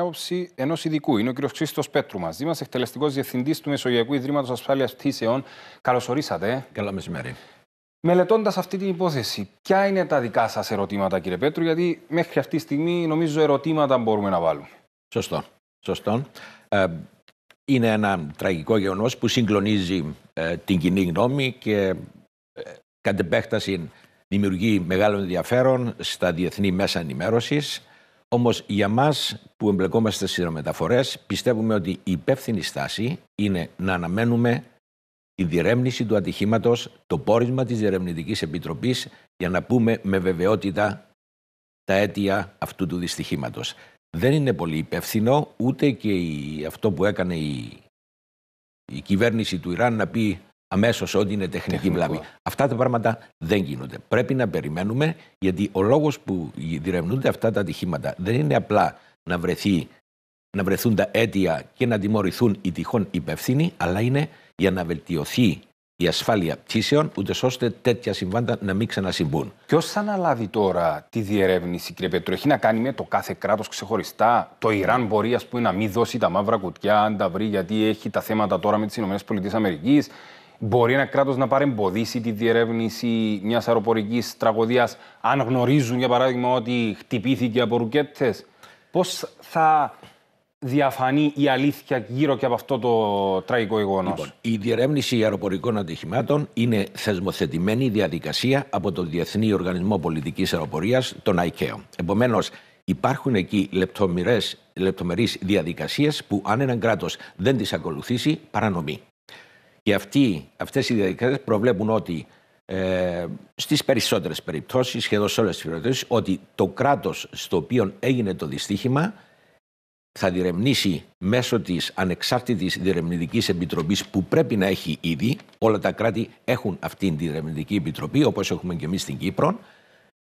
άποψη ενός ειδικού. Είναι ο κ. Χρήστος Πέτρου μαζί μας, εκτελεστικός διευθυντής του Μεσογειακού Ιδρύματος Ασφάλειας Πτήσεων. Καλώ ορίσατε. Καλό μεσημέρι. Μελετώντας αυτή την υπόθεση, ποια είναι τα δικά σας ερωτήματα, κύριε Πέτρου, γιατί μέχρι αυτή τη στιγμή νομίζω ερωτήματα μπορούμε να βάλουμε. Σωστό. Σωστό. Ε, είναι ένα τραγικό γεγονός που συγκλονίζει ε, την κοινή γνώμη και ε, κατ' επέκταση δημιουργεί μεγάλο ενδιαφέρον στα διεθνή μέσα ενημέρωσης. Όμως για εμά που εμπλεκόμαστε στις αερομεταφορές, πιστεύουμε ότι η υπεύθυνη στάση είναι να αναμένουμε τη διερεύνηση του ατυχήματος, το πόρισμα της Διερευνητικής Επιτροπής για να πούμε με βεβαιότητα τα αίτια αυτού του δυστυχήματος. Δεν είναι πολύ υπεύθυνο ούτε και η, αυτό που έκανε η, η κυβέρνηση του Ιράν να πει αμέσως ό,τι είναι τεχνική βλάβη. Αυτά τα πράγματα δεν γίνονται. Πρέπει να περιμένουμε, γιατί ο λόγος που διερευνούνται αυτά τα ατυχήματα δεν είναι απλά να, βρεθεί, να βρεθούν τα αίτια και να τιμωρηθούν οι τυχόν υπευθύνοι, αλλά είναι για να βελτιωθεί η ασφάλεια πτήσεων, ούτε ώστε τέτοια συμβάντα να μην ξανασυμβούν. Ποιος θα αναλάβει τώρα τη διερεύνηση, κύριε Πέτρο, έχει να κάνει με το κάθε κράτος ξεχωριστά. Το Ιράν μπορεί, ας πούμε, να μην δώσει τα μαύρα κουτιά, αν τα βρει, γιατί έχει τα θέματα τώρα με τις ΗΠΑ. Μπορεί ένα κράτος να παρεμποδίσει τη διερεύνηση μιας αεροπορικής τραγωδίας, αν γνωρίζουν, για παράδειγμα, ότι χτυπήθηκε από ρουκέτες. Πώς θα διαφανεί η αλήθεια γύρω και από αυτό το τραγικό γεγονός. Λοιπόν, η διερεύνηση αεροπορικών ατυχημάτων είναι θεσμοθετημένη διαδικασία από τον Διεθνή Οργανισμό Πολιτικής Αεροπορίας, τον ICAO. Επομένως, υπάρχουν εκεί λεπτομερείς διαδικασίες που αν έναν κράτος δεν τις ακολουθήσει παρανομεί. Και αυτοί, αυτές οι διαδικασίες προβλέπουν ότι ε, στις περισσότερες περιπτώσεις, σχεδόν σε όλες τις περιπτώσεις, ότι το κράτος στο οποίο έγινε το δυστύχημα θα διερευνήσει μέσω της ανεξάρτητης διερευνητικής επιτροπής που πρέπει να έχει ήδη, όλα τα κράτη έχουν αυτή τη διερευνητική επιτροπή όπως έχουμε και εμείς στην Κύπρο,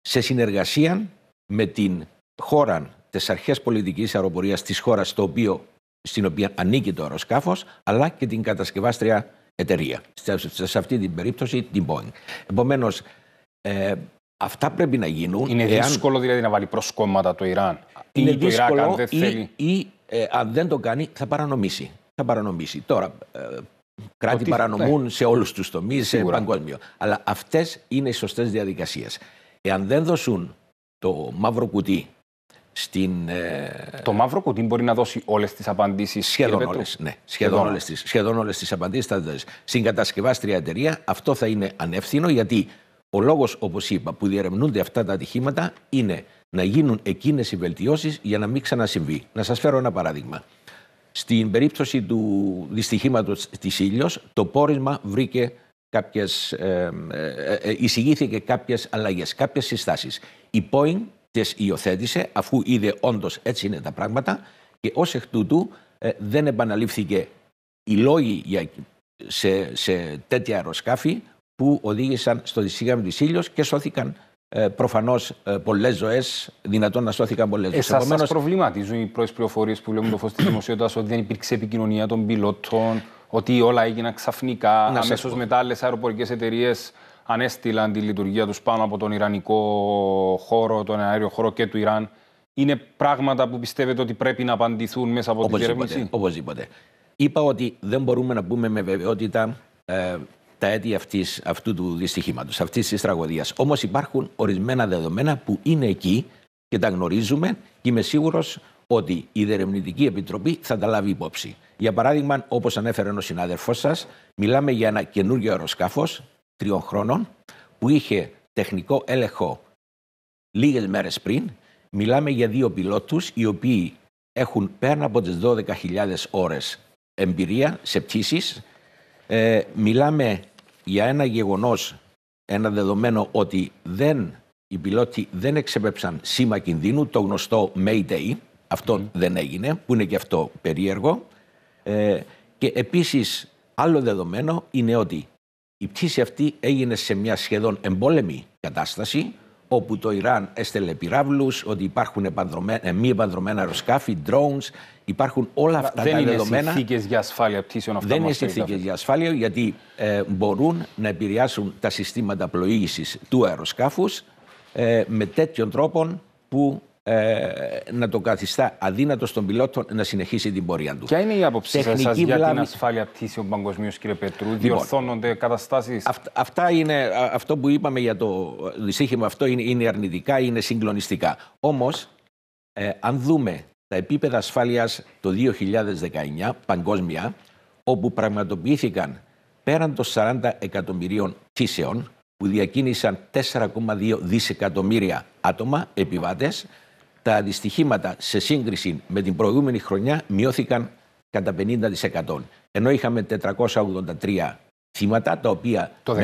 σε συνεργασία με την χώρα, τις αρχές πολιτικής αεροπορίας της χώρας στο οποίο, στην οποία ανήκει το αεροσκάφος, αλλά και την κατασκευάστρια εταιρεία. Σε, σε αυτή την περίπτωση την Boeing. Επομένως, ε, αυτά πρέπει να γίνουν. Είναι εάν... δύσκολο δηλαδή να βάλει προσκόμματα το Ιράν. Είναι ή το δύσκολο Ιράκ, δεν θέλει. Ή, ε, αν δεν το κάνει, θα παρανομήσει. Θα παρανομήσει. Τώρα, ε, κράτη παρανομούν ναι. σε όλους τους τομείς, σε παγκόσμιο. Αλλά αυτές είναι οι σωστές διαδικασίες. Εάν δεν δώσουν το μαύρο κουτί στην. Ε... Το μαύρο κουτί μπορεί να δώσει όλες τις απαντήσεις. Σχεδόν όλες. Ναι, σχεδόν, σχεδόν όλες τις απαντήσεις θα δώσει. Συγκατασκευάστρια εταιρεία, αυτό θα είναι ανεύθυνο γιατί ο λόγος, όπως είπα, που διερευνούνται αυτά τα ατυχήματα είναι να γίνουν εκείνες οι βελτιώσεις για να μην ξανασυμβεί. Να σας φέρω ένα παράδειγμα. Στην περίπτωση του δυστυχήματος της ήλιος, το πόρισμα βρήκε κάποιες, ε ε, ε, ε, εισηγήθηκε κάποιες αλλαγές, κάποιες συστάσεις. Η Boeing τις υιοθέτησε αφού είδε όντως έτσι είναι τα πράγματα και ως εκ τούτου ε, δεν επαναλήφθηκε οι λόγοι για, σε, σε τέτοια αεροσκάφη που οδήγησαν στο δυσίγαμι της ήλιος και σώθηκαν ε, Προφανώς ε, πολλές ζωές, δυνατόν να σώθηκαν πολλές ζωές. Εσά Επομένως... προβληματίζουν οι πρώτες πληροφορίες που βλέπουν το φως της δημοσιότητας ότι δεν υπήρξε επικοινωνία των πιλότων, ότι όλα έγιναν ξαφνικά. Αμέσω μετά άλλες αεροπορικές εταιρείες ανέστηλαν τη λειτουργία τους πάνω από τον Ιρανικό χώρο, τον αέριο χώρο και του Ιράν. Είναι πράγματα που πιστεύετε ότι πρέπει να απαντηθούν μέσα από την διερευνήση. Οπωσδήποτε. Είπα ότι δεν μπορούμε να πούμε με βεβαιότητα ε, τα αίτια αυτής, αυτού του δυστυχήματος, αυτής της τραγωδίας. Όμως υπάρχουν ορισμένα δεδομένα που είναι εκεί και τα γνωρίζουμε και είμαι σίγουρος ότι η Διερευνητική Επιτροπή θα τα λάβει υπόψη. Για παράδειγμα, όπως ανέφερε ο συνάδελφός σας, μιλάμε για ένα καινούργιο αεροσκάφος, τριών χρόνων που είχε τεχνικό έλεγχο λίγες μέρες πριν. Μιλάμε για δύο πιλότους οι οποίοι έχουν πέρα από τις 12.000 ώρες εμπειρία σε πτήσεις. Ε, μιλάμε για ένα γεγονός, ένα δεδομένο ότι δεν, οι πιλότοι δεν εξέπεψαν σήμα κινδύνου, το γνωστό Mayday, αυτό δεν έγινε, που είναι και αυτό περίεργο. Ε, και επίσης άλλο δεδομένο είναι ότι η πτήση αυτή έγινε σε μια σχεδόν εμπόλεμη κατάσταση, όπου το Ιράν έστελε πυράβλους, ότι υπάρχουν επανδρομένα, ε, μη επανδρομένα αεροσκάφη, drones, υπάρχουν όλα αυτά τα δεδομένα. Δεν είναι συνθήκες για ασφάλεια πτήσεων Δεν είναι συνθήκε για ασφάλεια, γιατί ε, μπορούν να επηρεάσουν τα συστήματα πλοήγησης του αεροσκάφους ε, με τέτοιον τρόπο που ε, να το καθιστά αδύνατο στον πιλότο να συνεχίσει την πορεία του. Ποια είναι η άποψή σας για την ασφάλεια πτήσεων παγκοσμίως, κύριε Πετρού, λοιπόν, διορθώνονται καταστάσεις. αυτά είναι, αυτό που είπαμε για το δυσύχημα, αυτό είναι, είναι αρνητικά, είναι συγκλονιστικά. Όμως, ε, αν δούμε τα επίπεδα ασφάλειας το 2019 παγκόσμια, όπου πραγματοποιήθηκαν πέραν των 40 εκατομμυρίων πτήσεων που διακίνησαν 4,2 δισεκατομμύρια άτομα, επιβάτες, τα δυστυχήματα σε σύγκριση με την προηγούμενη χρονιά μειώθηκαν κατά 50%. Ενώ είχαμε 483 θύματα, τα οποία. Το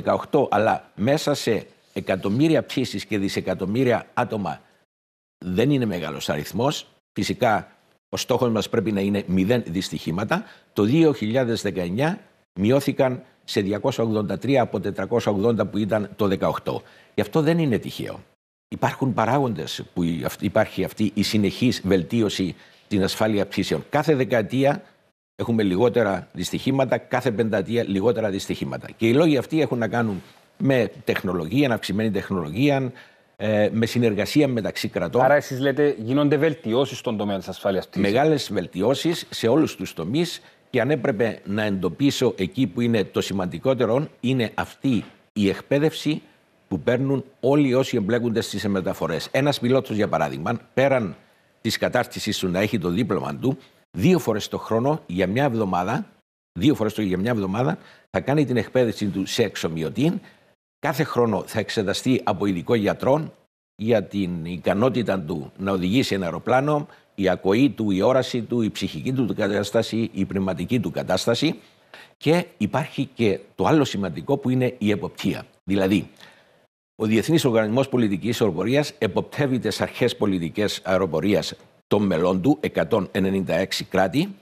18. το 18, αλλά μέσα σε εκατομμύρια ψήσεις και δισεκατομμύρια άτομα δεν είναι μεγάλος αριθμός. Φυσικά ο στόχος μας πρέπει να είναι μηδέν δυστυχήματα. Το 2019 μειώθηκαν σε 283 από 480 που ήταν το 18. Γι' αυτό δεν είναι τυχαίο υπάρχουν παράγοντες που υπάρχει αυτή η συνεχής βελτίωση στην ασφάλεια ψήσεων. Κάθε δεκαετία έχουμε λιγότερα δυστυχήματα, κάθε πενταετία λιγότερα δυστυχήματα. Και οι λόγοι αυτοί έχουν να κάνουν με τεχνολογία, αυξημένη τεχνολογία, ε, με συνεργασία μεταξύ κρατών. Άρα, εσείς λέτε, γίνονται βελτιώσεις στον τομέα της ασφάλειας ψήσεων. Μεγάλες βελτιώσεις σε όλους τους τομείς. Και αν έπρεπε να εντοπίσω εκεί που είναι το σημαντικότερο, είναι αυτή η εκπαίδευση που παίρνουν όλοι όσοι εμπλέκονται στις μεταφορέ. Ένας πιλότος, για παράδειγμα, πέραν της κατάρτισης του να έχει το δίπλωμα του, δύο φορές το χρόνο για μια εβδομάδα, δύο φορές για μια εβδομάδα, θα κάνει την εκπαίδευση του σε εξομοιωτή. Κάθε χρόνο θα εξεταστεί από ειδικό γιατρό για την ικανότητα του να οδηγήσει ένα αεροπλάνο, η ακοή του, η όραση του, η ψυχική του κατάσταση, η πνευματική του κατάσταση. Και υπάρχει και το άλλο σημαντικό που είναι η εποπτεία. Δηλαδή, ο Διεθνής Οργανισμός Πολιτικής Αεροπορία εποπτεύει τις αρχές πολιτική αεροπορίας των μελών του, 196 κράτη.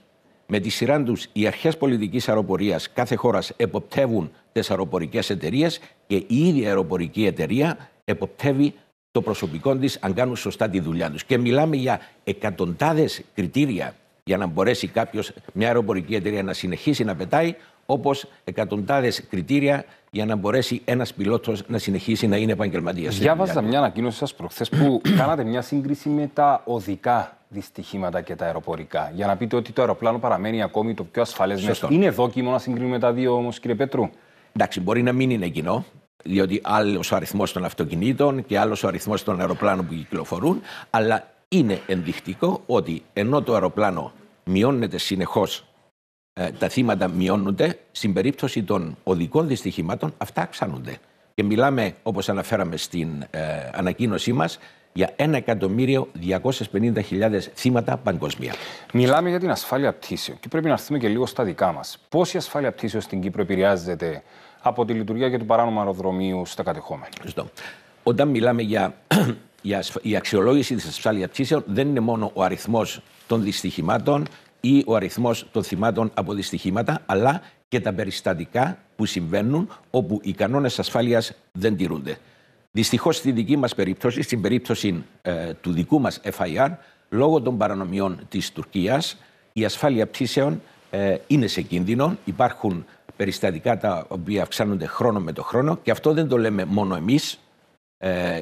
Με τη σειρά τους, οι αρχές πολιτικής αεροπορίας κάθε χώρας εποπτεύουν τις αεροπορικές εταιρείες και η ίδια αεροπορική εταιρεία εποπτεύει το προσωπικό της αν κάνουν σωστά τη δουλειά τους. Και μιλάμε για εκατοντάδες κριτήρια για να μπορέσει κάποιος, μια αεροπορική εταιρεία, να συνεχίσει να πετάει όπως εκατοντάδες κριτήρια για να μπορέσει ένας πιλότος να συνεχίσει να είναι επαγγελματίας. Διάβαζα μια ανακοίνωση σας προχθές που κάνατε μια σύγκριση με τα οδικά δυστυχήματα και τα αεροπορικά. Για να πείτε ότι το αεροπλάνο παραμένει ακόμη το πιο ασφαλές μέσο. Είναι δόκιμο να συγκρίνουμε τα δύο όμως, κύριε Πέτρου. Εντάξει, μπορεί να μην είναι κοινό, διότι άλλος ο αριθμός των αυτοκινήτων και άλλος ο αριθμός των αεροπλάνων που κυκλοφορούν, αλλά είναι ενδεικτικό ότι ενώ το αεροπλάνο μειώνεται συνεχώς ε, τα θύματα μειώνονται, στην περίπτωση των οδικών δυστυχημάτων αυτά αυξάνονται. Και μιλάμε, όπως αναφέραμε στην ε, ανακοίνωσή μας, για 1.250.000 θύματα παγκοσμία. Μιλάμε για την ασφάλεια πτήσεων και πρέπει να έρθουμε και λίγο στα δικά μας. Πώς η ασφάλεια πτήσεων στην Κύπρο επηρεάζεται από τη λειτουργία και του παράνομου αεροδρομίου στα κατεχόμενα. Όταν μιλάμε για η αξιολόγηση της ασφάλειας πτήσεων δεν είναι μόνο ο αριθμός των δυστυχημάτων, ή ο αριθμός των θυμάτων από δυστυχήματα, αλλά και τα περιστατικά που συμβαίνουν όπου οι κανόνες ασφάλειας δεν τηρούνται. Δυστυχώς στη δική μας περίπτωση, στην περίπτωση ε, του δικού μας FIR, λόγω των παρανομιών της Τουρκίας, η ασφάλεια πτήσεων ε, είναι σε κίνδυνο. Υπάρχουν περιστατικά τα οποία αυξάνονται χρόνο με το χρόνο και αυτό δεν το λέμε μόνο εμείς, ε,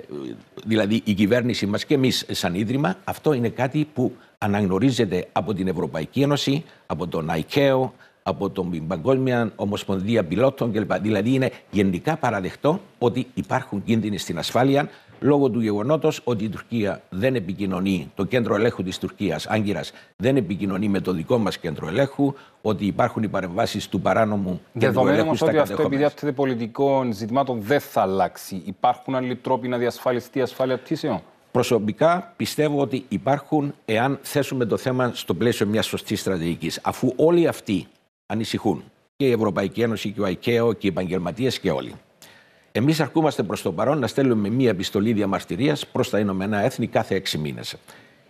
δηλαδή η κυβέρνηση μας και εμείς σαν Ίδρυμα. Αυτό είναι κάτι που αναγνωρίζεται από την Ευρωπαϊκή Ένωση, από τον ΑΙΚΑΕΟ, από τον Παγκόσμια Ομοσπονδία Πιλότων κλπ. Δηλαδή είναι γενικά παραδεχτό ότι υπάρχουν κίνδυνοι στην ασφάλεια λόγω του γεγονότος ότι η Τουρκία δεν επικοινωνεί, το κέντρο ελέγχου της Τουρκίας, Άγκυρας, δεν επικοινωνεί με το δικό μας κέντρο ελέγχου, ότι υπάρχουν οι παρεμβάσεις του παράνομου κέντρου ελέγχου Δεδομένου ότι αυτό επειδή πολιτικών ζητημάτων δεν θα αλλάξει. Υπάρχουν άλλοι τρόποι να διασφαλιστεί η ασφάλεια πτήσεων. Προσωπικά πιστεύω ότι υπάρχουν, εάν θέσουμε το θέμα στο πλαίσιο μιας σωστής στρατηγικής, αφού όλοι αυτοί ανησυχούν, και η Ευρωπαϊκή Ένωση και ο ΑΙΚΕΟ και οι επαγγελματίες και όλοι. Εμείς αρκούμαστε προς το παρόν να στέλνουμε μία επιστολή διαμαρτυρίας προς τα Ηνωμένα Έθνη κάθε έξι μήνες.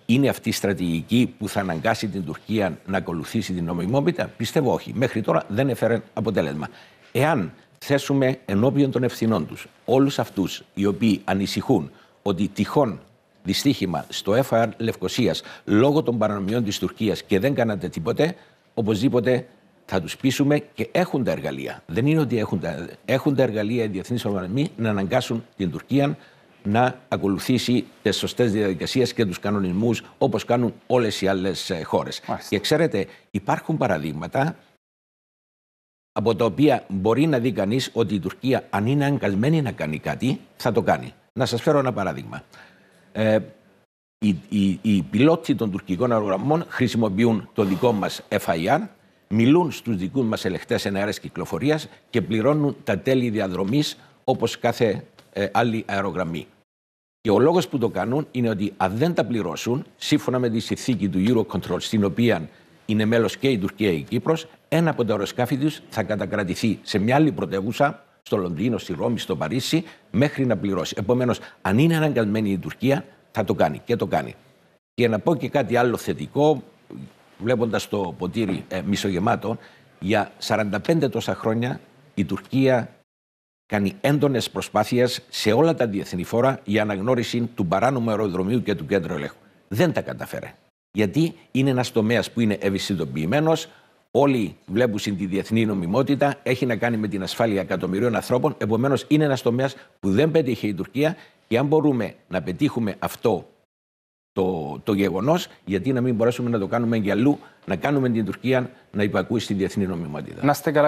Είναι αυτή η στρατηγική που θα αναγκάσει την Τουρκία να ακολουθήσει την νομιμότητα. Πιστεύω όχι. Μέχρι τώρα δεν έφερε αποτέλεσμα. Εάν θέσουμε ενώπιον των ευθυνών τους όλους αυτούς οι οποίοι ανησυχούν ότι τυχόν δυστύχημα στο FR Λευκοσίας λόγω των παρανομιών της Τουρκίας και δεν κάνατε τίποτε, οπωσδήποτε θα τους πείσουμε και έχουν τα εργαλεία. Δεν είναι ότι έχουν τα, έχουν τα εργαλεία οι διεθνείς οργανισμοί να αναγκάσουν την Τουρκία να ακολουθήσει τις σωστές διαδικασίες και τους κανονισμούς όπως κάνουν όλες οι άλλες χώρε. Και ξέρετε, υπάρχουν παραδείγματα από τα οποία μπορεί να δει κανείς ότι η Τουρκία, αν είναι αγκασμένη να κάνει κάτι, θα το κάνει. Να σας φέρω ένα παράδειγμα. Ε, οι, οι, οι πιλότοι των τουρκικών αερογραμμών χρησιμοποιούν το δικό μας FIR, μιλούν στους δικούς μας εν εναέρας κυκλοφορίας και πληρώνουν τα τέλη διαδρομής όπως κάθε ε, άλλη αερογραμμή. Και ο λόγος που το κάνουν είναι ότι αν δεν τα πληρώσουν, σύμφωνα με τη συνθήκη του Eurocontrol, στην οποία είναι μέλος και η Τουρκία και η Κύπρος, ένα από τα αεροσκάφη τους θα κατακρατηθεί σε μια άλλη πρωτεύουσα στο Λονδίνο, στη Ρώμη, στο Παρίσι, μέχρι να πληρώσει. Επομένως, αν είναι αναγκασμένη η Τουρκία, θα το κάνει και το κάνει. Και να πω και κάτι άλλο θετικό, βλέποντας το ποτήρι ε, μισογεμάτο, για 45 τόσα χρόνια η Τουρκία κάνει έντονες προσπάθειες σε όλα τα διεθνή φόρα για αναγνώριση του παράνομου αεροδρομίου και του κέντρου ελέγχου. Δεν τα καταφέρε. Γιατί είναι ένας τομέας που είναι ευαισθητοποιημένος, όλοι βλέπουν τη διεθνή νομιμότητα, έχει να κάνει με την ασφάλεια εκατομμυρίων ανθρώπων. Επομένως, είναι ένας τομέας που δεν πέτυχε η Τουρκία. Και αν μπορούμε να πετύχουμε αυτό το, το γεγονός, γιατί να μην μπορέσουμε να το κάνουμε για αλλού, να κάνουμε την Τουρκία να υπακούει στη διεθνή νομιμότητα.